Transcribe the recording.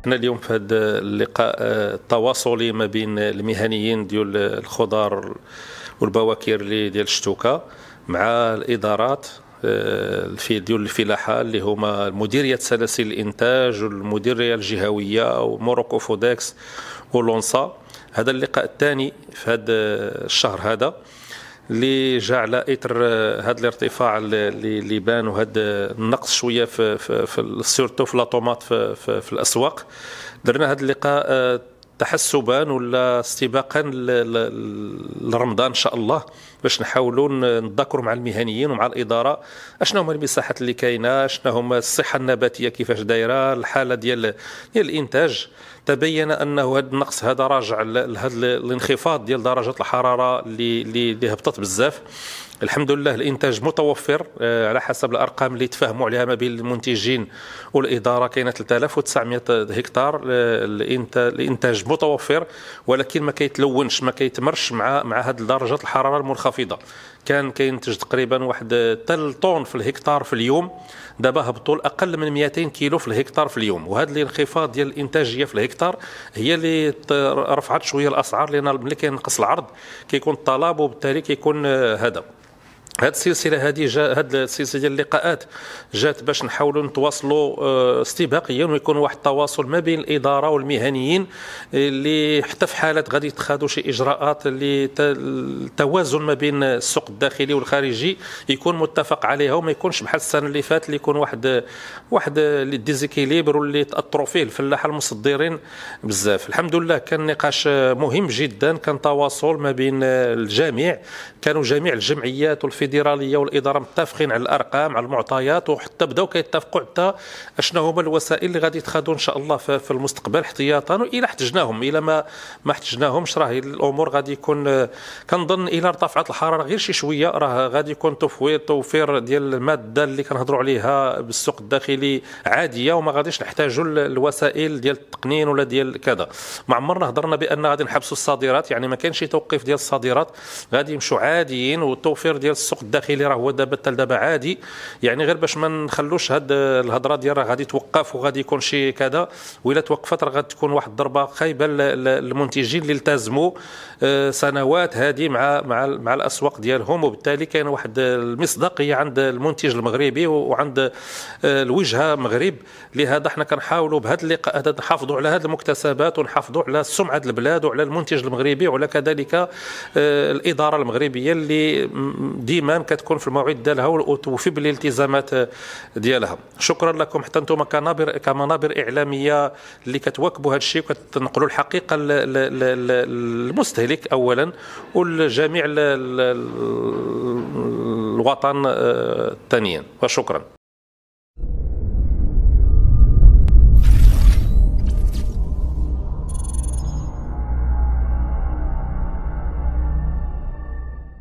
احنا اليوم في هذا اللقاء آه، التواصلي ما بين المهنيين ديال الخضار والبواكير اللي ديال الشتوكه مع الادارات آه، في ديال الفلاحه اللي هما مديريه سلاسل الانتاج والمديريه الجهويه وموروكو فوداكس ولونسا هذا اللقاء الثاني في هذا الشهر هذا اللي على اثر آه، هذا الارتفاع اللي بان وهذا آه، النقص شويه في في, في سورتو في لاطومات في, في, في الاسواق درنا هذا اللقاء آه، تحسبا ولا استباقا لرمضان ان شاء الله باش نحاولوا نتذاكروا مع المهنيين ومع الاداره اشنو هما المساحات اللي كاينه اشنو هما الصحه النباتيه كيفاش دايره الحاله ديال ديال الانتاج تبين انه هذا النقص هذا راجع لهذا الانخفاض ديال درجه الحراره اللي اللي هبطت بزاف الحمد لله الانتاج متوفر آه، على حسب الارقام اللي تفاهموا عليها ما بين المنتجين والاداره كاينه 3900 هكتار آه، الانتاج متوفر ولكن ما كيتلونش ما كيتمرش مع مع هذه درجه الحراره المنخفضه كان كينتج تقريبا واحد 3 طون في الهكتار في اليوم دابا هبطوا لاقل من 200 كيلو في الهكتار في اليوم وهذا الانخفاض ديال الانتاجيه في الهكتار هي اللي رفعت شويه الاسعار لان ملي كينقص العرض كيكون الطلب وبالتالي كيكون هذا آه، هاد السلسله هذه جا هاد السلسله ديال اللقاءات جات باش نحاولوا نتواصلوا آه، استباقيا ويكون واحد التواصل ما بين الاداره والمهنيين آه، اللي حتى في حالات غادي يتخذوا شي اجراءات اللي التوازن ما بين السوق الداخلي والخارجي يكون متفق عليها وما يكونش بحال السنه اللي فات اللي يكون واحد واحد ديزيكيليبر واللي تاثروا فيه الفلاحه المصدرين بزاف الحمد لله كان نقاش آه، مهم جدا كان تواصل ما بين الجميع كانوا جميع الجمعيات والفيدراليات الفيدراليه والاداره متفقين على الارقام على المعطيات وحتى بداو كيتفقوا حتى شنو هما الوسائل اللي غادي يتخذوا ان شاء الله في المستقبل احتياطا والى احتجناهم الى ما ما احتجناهمش راه الامور غادي يكون كنظن الى ارتفعت الحراره غير شي شويه راه غادي يكون توفير توفير ديال الماده اللي كنهضروا عليها بالسوق الداخلي عاديه وما غاديش نحتاجوا الوسائل ديال التقنين ولا ديال كذا ما عمرنا هضرنا بان غادي نحبسوا الصادرات يعني ما كاينش توقيف ديال الصادرات غادي يمشوا عاديين والتوفير ديال السوق السوق الداخلي راه هو دابا حتى دابا عادي يعني غير باش ما نخلوش هاد الهضره ديال راه غادي توقف وغادي يكون شي كذا ولا توقفت راه غتكون واحد الضربه خايبه للمنتجين اللي التزموا آه، سنوات هذه مع مع مع الاسواق ديالهم وبالتالي كاين واحد المصداقيه عند المنتج المغربي وعند آه، الوجهه مغرب لهذا حنا كنحاولوا بهذا اللقاء نحافظوا على هذه المكتسبات ونحافظوا على سمعه البلاد وعلى المنتج المغربي وعلى كذلك آه، الاداره المغربيه اللي ديما الايمان كتكون في الموعد ديالها وتوفي بالالتزامات ديالها شكرا لكم حتى انتم كنابر كمنابر اعلاميه اللي كتواكبوا هذا الشيء وكتنقلوا الحقيقه للمستهلك اولا ولجميع الوطن آه، ثانيا وشكرا